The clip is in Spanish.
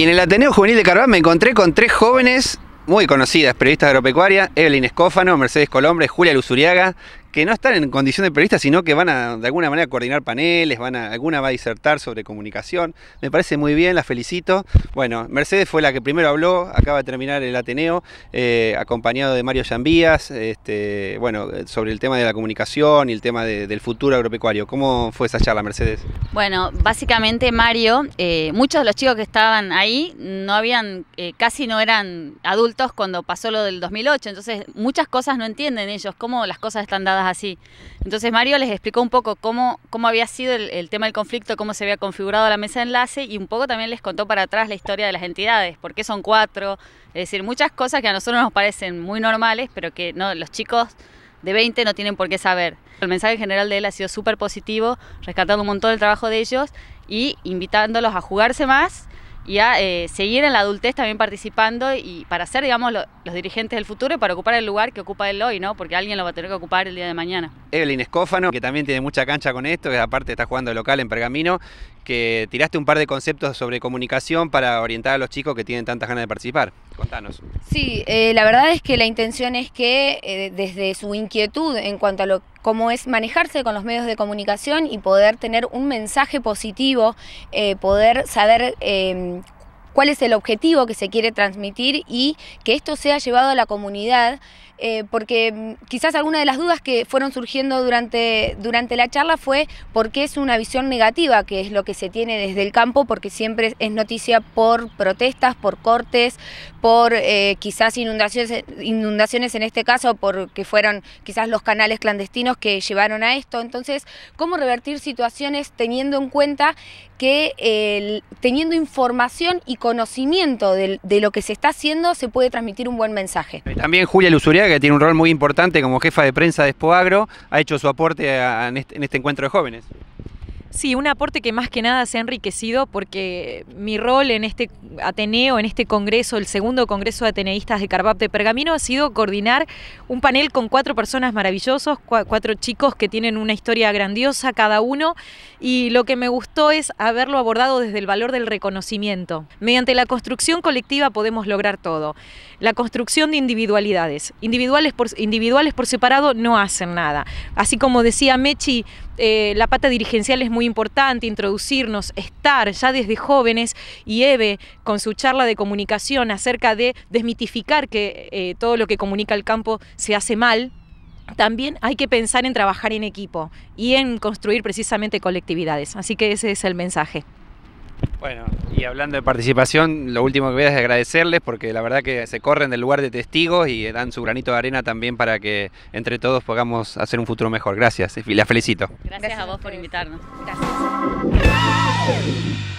Y en el Ateneo Juvenil de Carván me encontré con tres jóvenes muy conocidas, periodistas agropecuarias, Evelyn Escófano, Mercedes Colombre, Julia Luzuriaga, no están en condición de periodistas, sino que van a de alguna manera coordinar paneles, van a, alguna va a disertar sobre comunicación. Me parece muy bien, la felicito. Bueno, Mercedes fue la que primero habló, acaba de terminar el Ateneo, eh, acompañado de Mario Yambías, este, bueno, sobre el tema de la comunicación y el tema del futuro agropecuario. ¿Cómo fue esa charla, Mercedes? Bueno, básicamente Mario, eh, muchos de los chicos que estaban ahí no habían, eh, casi no eran adultos cuando pasó lo del 2008, entonces muchas cosas no entienden ellos, cómo las cosas están dadas así. Entonces Mario les explicó un poco cómo, había sido el, tema del conflicto, cómo se había configurado la mesa de enlace y un poco también les contó para atrás la historia de las entidades, por qué son cuatro, es decir, muchas cosas que a nosotros nos parecen muy normales, pero que no, los chicos de 20 no tienen por qué saber. El mensaje general de él ha sido súper positivo, rescatando un montón del trabajo de ellos y invitándolos a jugarse más y a eh, seguir en la adultez también participando y para ser, digamos, los dirigentes del futuro y para ocupar el lugar que ocupa él hoy, ¿no? Porque alguien lo va a tener que ocupar el día de mañana. Evelyn Escófano, que también tiene mucha cancha con esto, que aparte está jugando local en Pergamino, que tiraste un par de conceptos sobre comunicación para orientar a los chicos que tienen tantas ganas de participar. Contanos. Sí, eh, la verdad es que la intención es que eh, desde su inquietud en cuanto a lo cómo es manejarse con los medios de comunicación y poder tener un mensaje positivo, eh, poder saber em, cuál es el objetivo que se quiere transmitir y que esto sea llevado a la comunidad. Eh, porque mm, quizás alguna de las dudas que fueron surgiendo durante, durante la charla fue por qué es una visión negativa, que es lo que se tiene desde el campo, porque siempre es noticia por protestas, por cortes, por eh, quizás inundaciones, inundaciones en este caso, porque fueron quizás los canales clandestinos que llevaron a esto. Entonces, ¿cómo revertir situaciones teniendo en cuenta que teniendo información y conocimiento de, lo que se está haciendo se puede transmitir un buen mensaje? También Julia Luzuriaga que tiene un rol muy importante como jefa de prensa de Spoagro, ha hecho su aporte en, este, en este encuentro de jóvenes. Sí, un aporte que más que nada se ha enriquecido porque mi rol en este Ateneo, en este congreso, el segundo congreso de Ateneístas de Carvap de Pergamino, ha sido coordinar un panel con cuatro personas maravillosos, cuatro chicos que tienen una historia grandiosa cada uno y lo que me gustó es haberlo abordado desde el valor del reconocimiento. Mediante la construcción colectiva podemos lograr todo. La construcción de individualidades. Individuales por, individuales por separado no hacen nada. Así como decía Mechi, eh, la pata dirigencial es muy importante, introducirnos, estar ya desde jóvenes y Eve con su charla de comunicación acerca de desmitificar que eh, todo lo que comunica el campo se hace mal, también hay que pensar en trabajar en equipo y en construir precisamente colectividades. Así que ese es el mensaje. Bueno, y hablando de participación, lo último que voy a es agradecerles porque la verdad que se corren del lugar de testigos y dan su granito de arena también para que entre todos podamos hacer un futuro mejor. Gracias y las felicito. Gracias, a vos por invitarnos. Gracias.